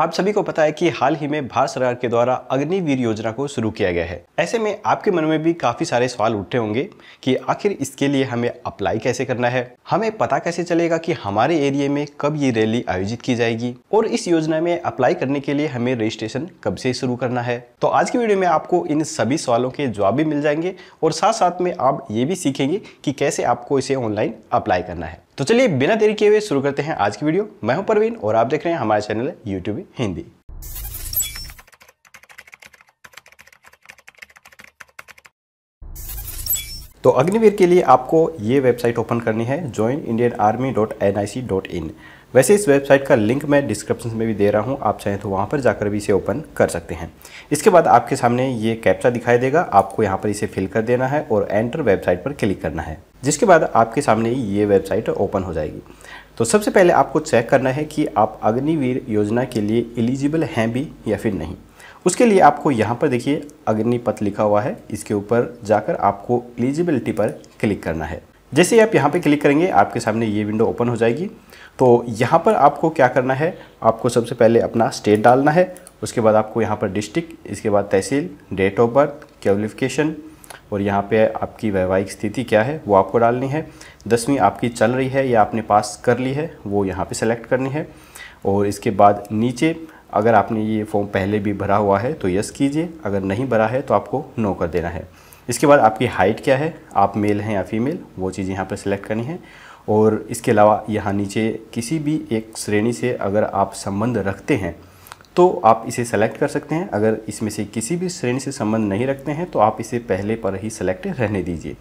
आप सभी को पता है कि हाल ही में भारत सरकार के द्वारा अग्निवीर योजना को शुरू किया गया है ऐसे में आपके मन में भी काफ़ी सारे सवाल उठे होंगे कि आखिर इसके लिए हमें अप्लाई कैसे करना है हमें पता कैसे चलेगा कि हमारे एरिया में कब ये रैली आयोजित की जाएगी और इस योजना में अप्लाई करने के लिए हमें रजिस्ट्रेशन कब से शुरू करना है तो आज की वीडियो में आपको इन सभी सवालों के जवाब भी मिल जाएंगे और साथ साथ में आप ये भी सीखेंगे की कैसे आपको इसे ऑनलाइन अप्लाई करना है तो चलिए बिना देरी किए हुए शुरू करते हैं आज की वीडियो मैं हूं परवीन और आप देख रहे हैं हमारा चैनल यूट्यूब हिंदी तो अग्निवीर के लिए आपको ये वेबसाइट ओपन करनी है join Indian army dot N I C dot in वैसे इस वेबसाइट का लिंक मैं डिस्क्रिप्शन में भी दे रहा हूँ आप चाहें तो वहाँ पर जाकर भी इसे ओपन कर सकते हैं इसके बाद आपके सामने ये कैप्चा दिखाई देगा आपको यहाँ पर इसे फिल कर देना है और एंटर वेबसाइट पर क्लिक करना है जिसके बाद आपके सामने ये वेबसाइट ओपन हो जाएगी तो सबसे पहले आपको चेक करना है कि आप अग्निवीर योजना के लिए एलिजिबल हैं भी या फिर नहीं उसके लिए आपको यहाँ पर देखिए अग्निपथ लिखा हुआ है इसके ऊपर जाकर आपको एलिजिबिलिटी पर क्लिक करना है जैसे आप यहाँ पे क्लिक करेंगे आपके सामने ये विंडो ओपन हो जाएगी तो यहाँ पर आपको क्या करना है आपको सबसे पहले अपना स्टेट डालना है उसके बाद आपको यहाँ पर डिस्ट्रिक्ट इसके बाद तहसील डेट ऑफ बर्थ क्वालिफिकेशन और यहाँ पे आपकी वैवाहिक स्थिति क्या है वो आपको डालनी है दसवीं आपकी चल रही है या आपने पास कर ली है वो यहाँ पे सेलेक्ट करनी है और इसके बाद नीचे अगर आपने ये फॉर्म पहले भी भरा हुआ है तो यस कीजिए अगर नहीं भरा है तो आपको नो कर देना है इसके बाद आपकी हाइट क्या है आप मेल हैं या फीमेल वो चीज़ यहाँ पर सेलेक्ट करनी है और इसके अलावा यहाँ नीचे किसी भी एक श्रेणी से अगर आप संबंध रखते हैं तो आप इसे सेलेक्ट कर सकते हैं अगर इसमें से किसी भी श्रेणी से संबंध नहीं रखते हैं तो आप इसे पहले पर ही सेलेक्ट रहने दीजिए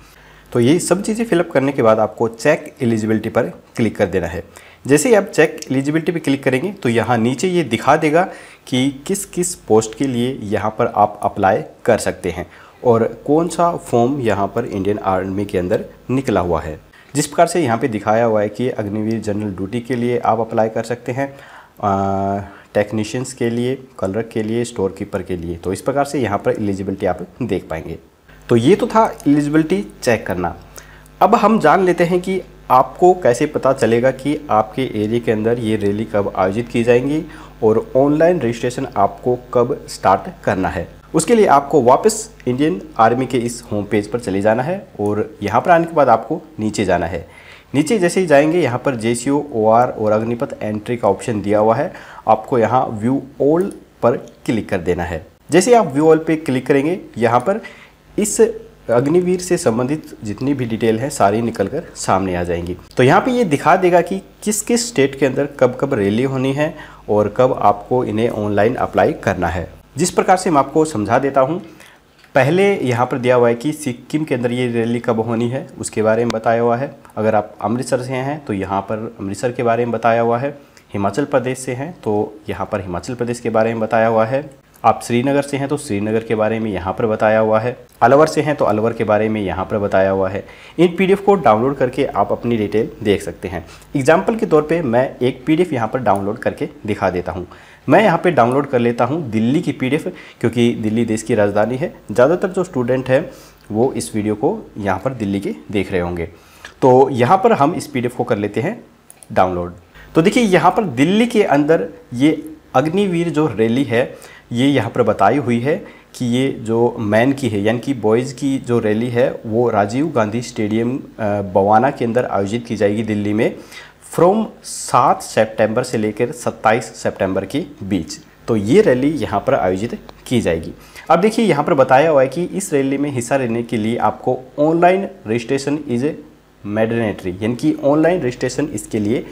तो ये सब चीज़ें फिलअप करने के बाद आपको चेक एलिजिबिलिटी पर क्लिक कर देना है जैसे ही आप चेक एलिजिबिलिटी पर क्लिक करेंगे तो यहाँ नीचे ये दिखा देगा कि किस किस पोस्ट के लिए यहाँ पर आप अप्लाई कर सकते हैं और कौन सा फॉर्म यहाँ पर इंडियन आर्मी के अंदर निकला हुआ है जिस प्रकार से यहाँ पे दिखाया हुआ है कि अग्निवीर जनरल ड्यूटी के लिए आप अप्लाई कर सकते हैं टेक्नीशियंस के लिए कलर के लिए स्टोर कीपर के लिए तो इस प्रकार से यहाँ पर एलिजिबिलिटी आप देख पाएंगे तो ये तो था एलिजिबिलिटी चेक करना अब हम जान लेते हैं कि आपको कैसे पता चलेगा कि आपके एरिया के अंदर ये रैली कब आयोजित की जाएंगी और ऑनलाइन रजिस्ट्रेशन आपको कब स्टार्ट करना है उसके लिए आपको वापस इंडियन आर्मी के इस होम पेज पर चले जाना है और यहाँ पर आने के बाद आपको नीचे जाना है नीचे जैसे ही जाएंगे यहाँ पर जे सी और अग्निपथ एंट्री का ऑप्शन दिया हुआ है आपको यहाँ व्यू ऑल पर क्लिक कर देना है जैसे आप व्यू ऑल पे क्लिक करेंगे यहाँ पर इस अग्निवीर से संबंधित जितनी भी डिटेल है सारी निकल कर सामने आ जाएंगी तो यहाँ पे ये दिखा देगा कि किस किस स्टेट के अंदर कब कब रैली होनी है और कब आपको इन्हें ऑनलाइन अप्लाई करना है जिस प्रकार से मैं आपको समझा देता हूँ पहले यहाँ पर दिया हुआ है कि सिक्किम के अंदर ये रैली कब होनी है उसके बारे में बताया हुआ है अगर आप अमृतसर से हैं तो यहाँ पर अमृतसर के बारे में बताया हुआ है हिमाचल प्रदेश से हैं तो यहाँ पर हिमाचल प्रदेश के बारे में बताया हुआ है आप श्रीनगर से हैं तो श्रीनगर के बारे में यहाँ पर बताया हुआ है अलवर से हैं तो अलवर के बारे में यहाँ पर बताया हुआ है इन पीडीएफ को डाउनलोड करके आप अपनी डिटेल देख सकते हैं एग्जाम्पल के तौर पे मैं एक पीडीएफ यहाँ पर डाउनलोड करके दिखा देता हूँ मैं यहाँ पे डाउनलोड कर लेता हूँ दिल्ली की पीडीएफ क्योंकि दिल्ली देश की राजधानी है ज़्यादातर जो स्टूडेंट हैं वो इस वीडियो को यहाँ पर दिल्ली के देख रहे होंगे तो यहाँ पर हम इस पीडीएफ को कर लेते हैं डाउनलोड तो देखिए यहाँ पर दिल्ली के अंदर ये अग्निवीर जो रैली है ये यहाँ पर बताई हुई है कि ये जो मैन की है यानी कि बॉयज़ की जो रैली है वो राजीव गांधी स्टेडियम बवाना के अंदर आयोजित की जाएगी दिल्ली में फ्रॉम सात सितंबर से लेकर 27 सितंबर के बीच तो ये रैली यहाँ पर आयोजित की जाएगी अब देखिए यहाँ पर बताया हुआ है कि इस रैली में हिस्सा लेने के लिए आपको ऑनलाइन रजिस्ट्रेशन इज मैंडेटरी यानी कि ऑनलाइन रजिस्ट्रेशन इसके लिए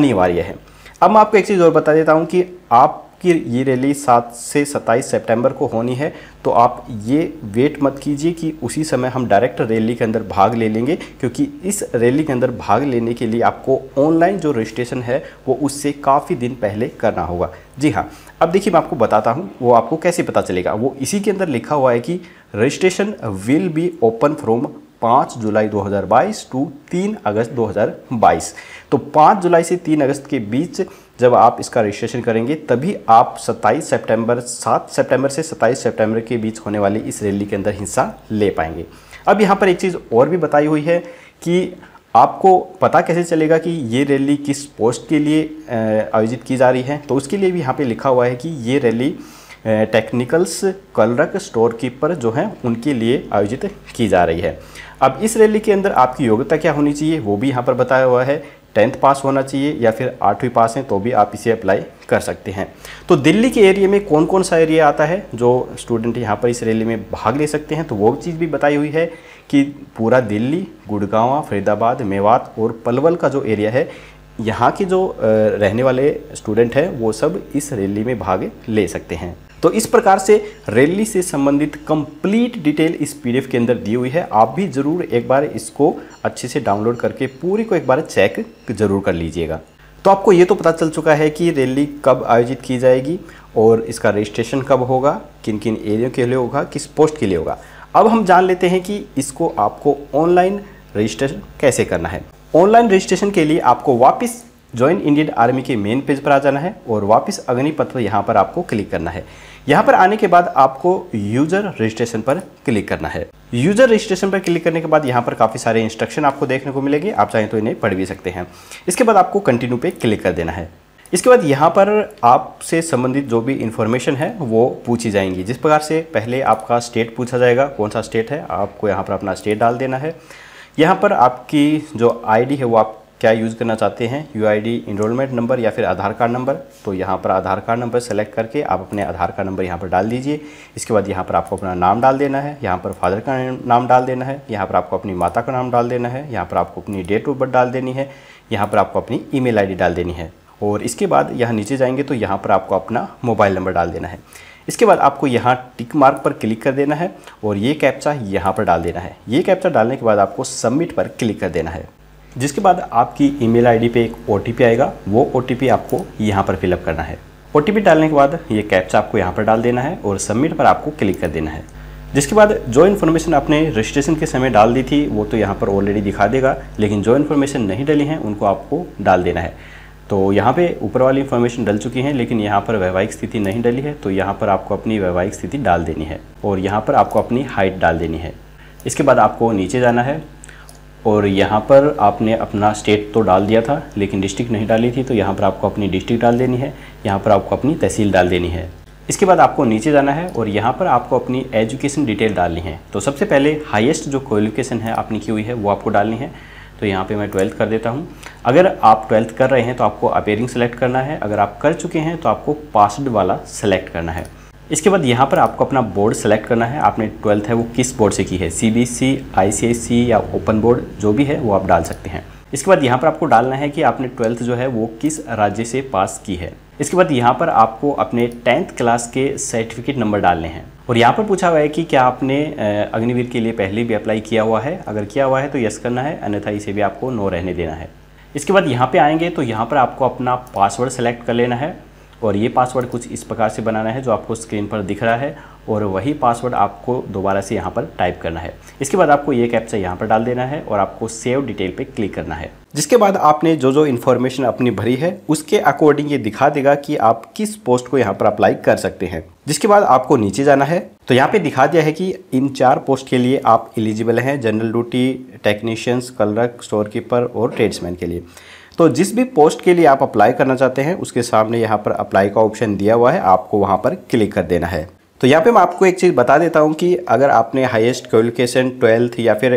अनिवार्य है अब मैं आपको एक चीज़ और बता देता हूँ कि आप आपकी ये रैली सात से सत्ताईस सितंबर को होनी है तो आप ये वेट मत कीजिए कि उसी समय हम डायरेक्ट रैली के अंदर भाग ले लेंगे क्योंकि इस रैली के अंदर भाग लेने के लिए आपको ऑनलाइन जो रजिस्ट्रेशन है वो उससे काफ़ी दिन पहले करना होगा जी हाँ अब देखिए मैं आपको बताता हूँ वो आपको कैसे पता चलेगा वो इसी के अंदर लिखा हुआ है कि registration will be open from पाँच जुलाई 2022 टू तीन अगस्त 2022 तो पाँच जुलाई से तीन अगस्त के बीच जब आप इसका रजिस्ट्रेशन करेंगे तभी आप 27 सितंबर 7 सितंबर से 27 सितंबर के बीच होने वाली इस रैली के अंदर हिस्सा ले पाएंगे अब यहाँ पर एक चीज़ और भी बताई हुई है कि आपको पता कैसे चलेगा कि ये रैली किस पोस्ट के लिए आयोजित की जा रही है तो उसके लिए भी यहाँ पे लिखा हुआ है कि ये rally technicals clerk store keeper जो हैं उनके लिए आयोजित की जा रही है अब इस रैली के अंदर आपकी योग्यता क्या होनी चाहिए वो भी यहाँ पर बताया हुआ है टेंथ पास होना चाहिए या फिर आठवीं पास हैं तो भी आप इसे अप्लाई कर सकते हैं तो दिल्ली के एरिया में कौन कौन सा एरिया आता है जो स्टूडेंट यहाँ पर इस रैली में भाग ले सकते हैं तो वो चीज़ भी बताई हुई है कि पूरा दिल्ली गुड़गांव फरीदाबाद मेवात और पलवल का जो एरिया है यहाँ के जो रहने वाले स्टूडेंट हैं वो सब इस रैली में भाग ले सकते हैं तो इस प्रकार से रैली से संबंधित कंप्लीट डिटेल इस पीडीएफ के अंदर दी हुई है आप भी ज़रूर एक बार इसको अच्छे से डाउनलोड करके पूरी को एक बार चेक ज़रूर कर लीजिएगा तो आपको ये तो पता चल चुका है कि रैली कब आयोजित की जाएगी और इसका रजिस्ट्रेशन कब होगा किन किन एरिया के लिए होगा किस पोस्ट के लिए होगा अब हम जान लेते हैं कि इसको आपको ऑनलाइन रजिस्ट्रेशन कैसे करना है ऑनलाइन रजिस्ट्रेशन के लिए आपको वापस ज्वाइन इंडियन आर्मी के मेन पेज पर आ जाना है और वापस अग्निपत्र यहाँ पर आपको क्लिक करना है यहाँ पर आने के बाद आपको यूज़र रजिस्ट्रेशन पर क्लिक करना है यूज़र रजिस्ट्रेशन पर क्लिक करने के बाद यहाँ पर काफ़ी सारे इंस्ट्रक्शन आपको देखने को मिलेंगे आप चाहें तो इन्हें पढ़ भी सकते हैं इसके बाद आपको कंटिन्यू पे क्लिक कर देना है इसके बाद यहाँ पर आपसे संबंधित जो भी इन्फॉर्मेशन है वो पूछी जाएंगी जिस प्रकार से पहले आपका स्टेट पूछा जाएगा कौन सा स्टेट है आपको यहाँ पर अपना स्टेट डाल देना है यहाँ पर आपकी जो आईडी है वो आप क्या यूज़ करना चाहते हैं U I D enrolment number या फिर आधार कार्ड नंबर तो यहाँ पर आधार कार्ड नंबर सेलेक्ट करके आप अपने आधार कार्ड नंबर यहाँ पर डाल दीजिए इसके बाद यहाँ पर आपको अपना नाम डाल देना है यहाँ पर फादर का नाम डाल देना है यहाँ पर आपको अपनी माता का नाम डाल देना है यहाँ पर आपको अपनी डेट ऑफ बर्थ डाल देनी है यहाँ पर आपको अपनी ई मेल डाल देनी है और इसके बाद यहाँ नीचे जाएंगे तो यहाँ पर आपको अपना मोबाइल नंबर डाल देना है इसके बाद आपको यहाँ टिक मार्क पर क्लिक कर देना है और ये कैप्चा यहाँ पर डाल देना है ये कैप्चा डालने के बाद आपको सबमिट पर क्लिक कर देना है जिसके बाद आपकी ईमेल आईडी पे एक ओ आएगा वो ओ आपको यहाँ पर फिलअप करना है ओ डालने के बाद ये कैप्चा आपको यहाँ पर डाल देना है और सबमिट पर आपको क्लिक कर देना है जिसके बाद जो इन्फॉर्मेशन आपने रजिस्ट्रेशन के समय डाल दी थी वो तो यहाँ पर ऑलरेडी दिखा देगा लेकिन जो इन्फॉर्मेशन नहीं डली है उनको आपको डाल देना है तो यहाँ पे ऊपर वाली इन्फॉर्मेशन डल चुकी है लेकिन यहाँ पर वैवाहिक स्थिति नहीं डली है तो यहाँ पर आपको अपनी वैवाहिक स्थिति डाल देनी है और यहाँ पर आपको अपनी हाइट डाल देनी है इसके बाद आपको नीचे जाना है और यहाँ पर आपने अपना स्टेट तो डाल दिया था लेकिन डिस्ट्रिक्ट नहीं डाली थी तो यहाँ पर आपको अपनी डिस्ट्रिक्ट डाल देनी है यहाँ पर आपको अपनी तहसील डाल देनी है इसके बाद आपको नीचे जाना है और यहाँ पर आपको अपनी एजुकेशन डिटेल डालनी है तो सबसे पहले हाईएस्ट जो क्वालिफिकेशन है आपने की हुई है वो आपको डालनी है तो यहाँ पे मैं ट्वेल्थ कर देता हूँ अगर आप ट्वेल्थ कर रहे हैं तो आपको अपेयरिंग सेलेक्ट करना है अगर आप कर चुके हैं तो आपको पासड वाला सेलेक्ट करना है इसके बाद यहाँ पर आपको अपना बोर्ड सेलेक्ट करना है आपने ट्वेल्थ है वो किस बोर्ड से की है सी बी सी आई सी सी या ओपन बोर्ड जो भी है वो आप डाल सकते हैं इसके बाद यहाँ पर आपको डालना है कि आपने ट्वेल्थ जो है वो किस राज्य से पास की है इसके बाद यहाँ पर आपको अपने टेंथ क्लास के सर्टिफिकेट नंबर डालने हैं और यहाँ पर पूछा हुआ है कि क्या आपने अग्निवीर के लिए पहले भी अप्लाई किया हुआ है अगर किया हुआ है तो यस करना है अन्यथा इसे भी आपको नो रहने देना है इसके बाद यहाँ पे आएंगे तो यहाँ पर आपको अपना पासवर्ड सेलेक्ट कर लेना है और ये पासवर्ड कुछ इस प्रकार से बनाना है जो आपको स्क्रीन पर दिख रहा है और वही पासवर्ड आपको दोबारा से यहाँ पर टाइप करना है इसके बाद आपको ये कैप्चा यहाँ पर डाल देना है और आपको सेव डिटेल पे क्लिक करना है जिसके बाद आपने जो जो इन्फॉर्मेशन अपनी भरी है उसके अकॉर्डिंग ये दिखा देगा कि आप किस पोस्ट को यहाँ पर अप्लाई कर सकते हैं जिसके बाद आपको नीचे जाना है तो यहाँ पे दिखा दिया है कि इन चार पोस्ट के लिए आप एलिजिबल हैं general duty technicians clerk store keeper और ट्रेड्समैन के लिए तो जिस भी पोस्ट के लिए आप अप्लाई करना चाहते हैं उसके सामने यहाँ पर अप्लाई का ऑप्शन दिया हुआ है आपको वहाँ पर क्लिक कर देना है तो यहाँ पे मैं आपको एक चीज़ बता देता हूँ कि अगर आपने हाईएस्ट क्वालिफिकेशन ट्वेल्थ या फिर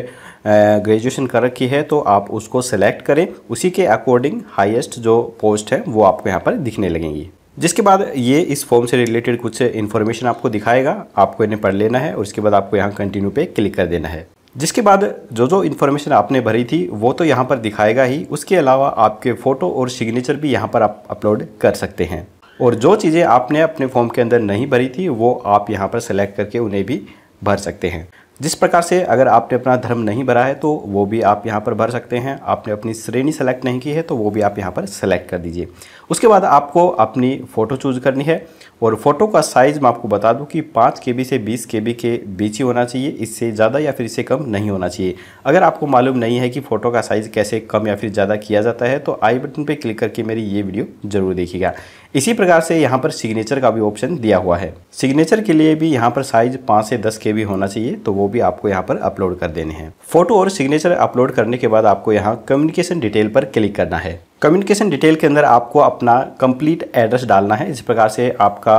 ग्रेजुएशन कर रखी है तो आप उसको सेलेक्ट करें उसी के अकॉर्डिंग हाईएस्ट जो पोस्ट है वो आपको यहाँ पर दिखने लगेंगी जिसके बाद ये इस फॉर्म से रिलेटेड कुछ इन्फॉर्मेशन आपको दिखाएगा आपको इन्हें पढ़ लेना है और उसके बाद आपको यहाँ कंटिन्यू पे क्लिक कर देना है जिसके बाद जो जो इन्फॉर्मेशन आपने भरी थी वो तो यहाँ पर दिखाएगा ही उसके अलावा आपके फ़ोटो और सिग्नेचर भी यहाँ पर आप अपलोड कर सकते हैं और जो चीज़ें आपने अपने फॉर्म के अंदर नहीं भरी थी वो आप यहाँ पर सेलेक्ट करके उन्हें भी भर सकते हैं जिस प्रकार से अगर आपने अपना धर्म नहीं भरा है तो वो भी आप यहाँ पर भर सकते हैं आपने अपनी श्रेणी सेलेक्ट नहीं की है तो वो भी आप यहाँ पर सेलेक्ट कर दीजिए उसके बाद आपको अपनी फ़ोटो चूज़ करनी है और फ़ोटो का साइज़ मैं आपको बता दूं कि पाँच के से बीस के के बीच ही होना चाहिए इससे ज़्यादा या फिर इससे कम नहीं होना चाहिए अगर आपको मालूम नहीं है कि फ़ोटो का साइज़ कैसे कम या फिर ज़्यादा किया जाता है तो आई बटन पर क्लिक करके मेरी ये वीडियो ज़रूर देखिएगा इसी प्रकार से यहाँ पर सिग्नेचर का भी ऑप्शन दिया हुआ है सिग्नेचर के लिए भी यहाँ पर साइज पाँच से दस के होना चाहिए तो वो भी आपको यहाँ पर अपलोड कर देने हैं फोटो और सिग्नेचर अपलोड करने के बाद आपको यहाँ कम्युनिकेशन डिटेल पर क्लिक करना है कम्युनिकेशन डिटेल के अंदर आपको अपना कंप्लीट एड्रेस डालना है इस प्रकार से आपका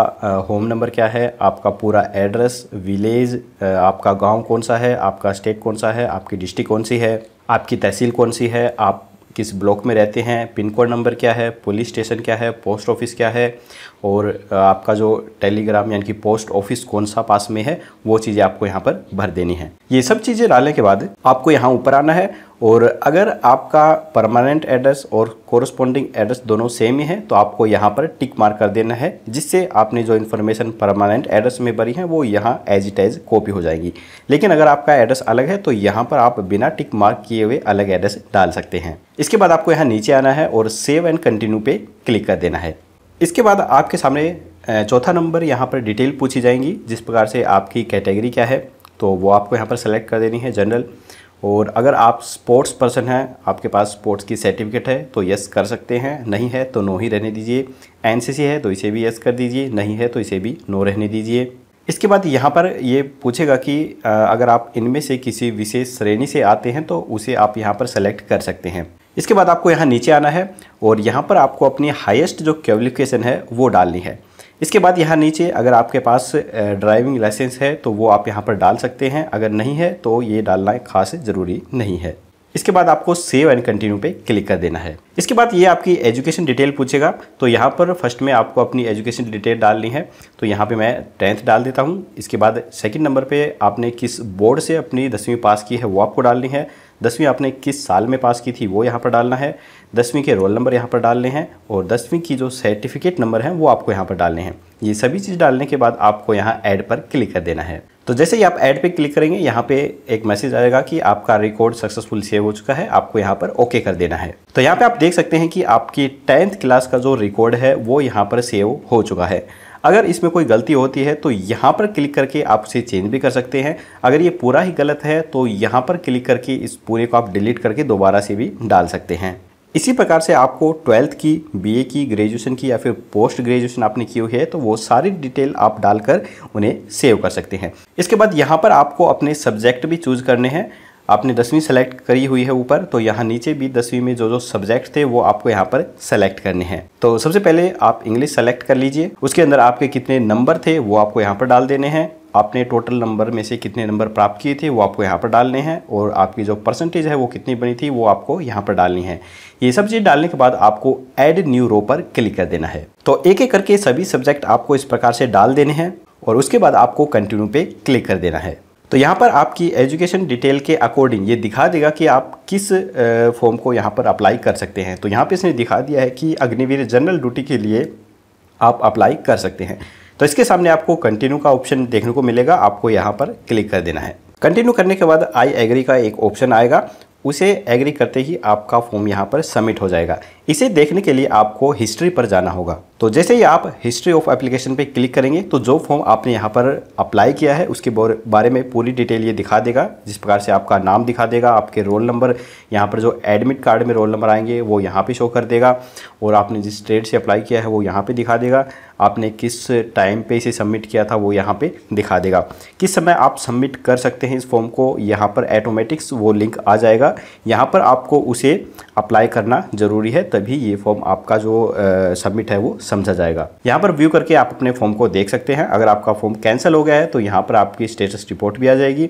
होम नंबर क्या है आपका पूरा एड्रेस विलेज आपका गांव कौन सा है आपका स्टेट कौन सा है आपकी डिस्ट्रिक्ट कौन सी है आपकी तहसील कौन सी है आप किस ब्लॉक में रहते हैं पिन कोड नंबर क्या है पुलिस स्टेशन क्या है पोस्ट ऑफिस क्या है और आपका जो टेलीग्राम यानी कि पोस्ट ऑफिस कौन सा पास में है वो चीज़ें आपको यहाँ पर भर देनी है ये सब चीज़ें डालने के बाद आपको यहाँ ऊपर आना है और अगर आपका परमानेंट एड्रेस और कोरस्पॉन्डिंग एड्रेस दोनों सेम ही है तो आपको यहाँ पर टिक मार्क कर देना है जिससे आपने जो इन्फॉर्मेशन परमानेंट एड्रेस में भरी है वो यहाँ एज इट एज कॉपी हो जाएगी लेकिन अगर आपका एड्रेस अलग है तो यहाँ पर आप बिना टिक मार्क किए हुए अलग एड्रेस डाल सकते हैं इसके बाद आपको यहाँ नीचे आना है और सेव एंड कंटिन्यू पे क्लिक कर देना है इसके बाद आपके सामने चौथा नंबर यहाँ पर डिटेल पूछी जाएंगी जिस प्रकार से आपकी कैटेगरी क्या है तो वो आपको यहाँ पर सेलेक्ट कर देनी है जनरल और अगर आप स्पोर्ट्स पर्सन हैं आपके पास स्पोर्ट्स की सर्टिफिकेट है तो यस कर सकते हैं नहीं है तो नो ही रहने दीजिए एनसीसी है तो इसे भी यस कर दीजिए नहीं है तो इसे भी नो रहने दीजिए इसके बाद यहाँ पर ये पूछेगा कि अगर आप इनमें से किसी विशेष श्रेणी से आते हैं तो उसे आप यहाँ पर सेलेक्ट कर सकते हैं इसके बाद आपको यहाँ नीचे आना है और यहाँ पर आपको अपनी हाईएस्ट जो क्वालिफिकेशन है वो डालनी है इसके बाद यहाँ नीचे अगर आपके पास ड्राइविंग लाइसेंस है तो वो आप यहाँ पर डाल सकते हैं अगर नहीं है तो ये डालना खास ज़रूरी नहीं है इसके बाद आपको सेव एंड कंटिन्यू पे क्लिक कर देना है इसके बाद ये आपकी एजुकेशन डिटेल पूछेगा तो यहाँ पर फर्स्ट में आपको अपनी एजुकेशन डिटेल डालनी है तो यहाँ पे मैं टेंथ डाल देता हूँ इसके बाद सेकंड नंबर पे आपने किस बोर्ड से अपनी दसवीं पास की है वो आपको डालनी है दसवीं आपने किस साल में पास की थी वो यहाँ पर डालना है दसवीं के रोल नंबर यहाँ पर डालने हैं और दसवीं की जो सर्टिफिकेट नंबर है वो आपको यहाँ पर डालने हैं ये सभी चीज़ डालने के बाद आपको यहाँ ऐड पर क्लिक कर देना है तो जैसे ही आप ऐड पे क्लिक करेंगे यहाँ पे एक मैसेज आएगा कि आपका रिकॉर्ड सक्सेसफुल सेव हो चुका है आपको यहाँ पर ओके कर देना है तो यहाँ पे आप देख सकते हैं कि आपकी टेंथ क्लास का जो रिकॉर्ड है वो यहाँ पर सेव हो चुका है अगर इसमें कोई गलती होती है तो यहाँ पर क्लिक करके आप उसे चेंज भी कर सकते हैं अगर ये पूरा ही गलत है तो यहाँ पर क्लिक करके इस पूरे को आप डिलीट करके दोबारा से भी डाल सकते हैं इसी प्रकार से आपको ट्वेल्थ की बीए की ग्रेजुएशन की या फिर पोस्ट ग्रेजुएशन आपने की हुई है तो वो सारी डिटेल आप डालकर उन्हें सेव कर सकते हैं इसके बाद यहाँ पर आपको अपने सब्जेक्ट भी चूज़ करने हैं आपने दसवीं सेलेक्ट करी हुई है ऊपर तो यहाँ नीचे भी दसवीं में जो जो सब्जेक्ट थे वो आपको यहाँ पर सेलेक्ट करने हैं तो सबसे पहले आप इंग्लिश सेलेक्ट कर लीजिए उसके अंदर आपके कितने नंबर थे वो आपको यहाँ पर डाल देने हैं आपने टोटल नंबर में से कितने नंबर प्राप्त किए थे वो आपको यहाँ पर डालने हैं और आपकी जो परसेंटेज है वो कितनी बनी थी वो आपको यहाँ पर डालनी है ये सब चीज़ डालने के बाद आपको ऐड न्यू रो पर क्लिक कर देना है तो एक एक करके सभी सब्जेक्ट आपको इस प्रकार से डाल देने हैं और उसके बाद आपको कंटिन्यू पे क्लिक कर देना है तो यहाँ पर आपकी एजुकेशन डिटेल के अकॉर्डिंग ये दिखा देगा कि आप किस फॉर्म को यहाँ पर अप्लाई कर सकते हैं तो यहाँ पे इसने दिखा दिया है कि अग्निवीर जनरल ड्यूटी के लिए आप अप्लाई कर सकते हैं तो इसके सामने आपको कंटिन्यू का ऑप्शन देखने को मिलेगा आपको यहाँ पर क्लिक कर देना है कंटिन्यू करने के बाद आई एग्री का एक ऑप्शन आएगा उसे एग्री करते ही आपका फॉर्म यहाँ पर सबमिट हो जाएगा इसे देखने के लिए आपको हिस्ट्री पर जाना होगा तो जैसे ही आप हिस्ट्री ऑफ एप्लीकेशन पे क्लिक करेंगे तो जो फॉर्म आपने यहाँ पर अप्लाई किया है उसके बारे में पूरी डिटेल ये दिखा देगा जिस प्रकार से आपका नाम दिखा देगा आपके रोल नंबर यहाँ पर जो एडमिट कार्ड में रोल नंबर आएंगे वो यहाँ पे शो कर देगा और आपने जिस स्टेट से अप्लाई किया है वो यहाँ पर दिखा देगा आपने किस टाइम पर इसे सबमिट किया था वो यहाँ पर दिखा देगा किस समय आप सबमिट कर सकते हैं इस फॉर्म को यहाँ पर ऐटोमेटिक्स वो लिंक आ जाएगा यहाँ पर आपको उसे अप्लाई करना ज़रूरी है तो तभी ये फॉर्म आपका जो सबमिट है वो समझा जाएगा यहाँ पर व्यू करके आप अपने फॉर्म को देख सकते हैं अगर आपका फॉर्म कैंसिल हो गया है तो यहाँ पर आपकी स्टेटस रिपोर्ट भी आ जाएगी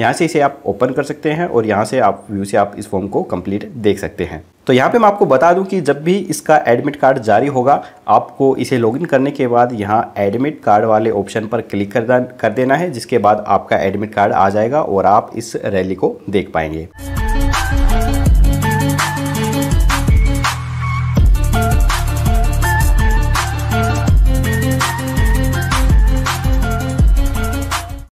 यहाँ से इसे आप ओपन कर सकते हैं और यहाँ से आप व्यू से आप इस फॉर्म को कंप्लीट देख सकते हैं तो यहाँ पे मैं आपको बता दूं कि जब भी इसका एडमिट कार्ड जारी होगा आपको इसे लॉगिन करने के बाद यहाँ एडमिट कार्ड वाले ऑप्शन पर क्लिक कर कर देना है जिसके बाद आपका एडमिट कार्ड आ जाएगा और आप इस रैली को देख पाएंगे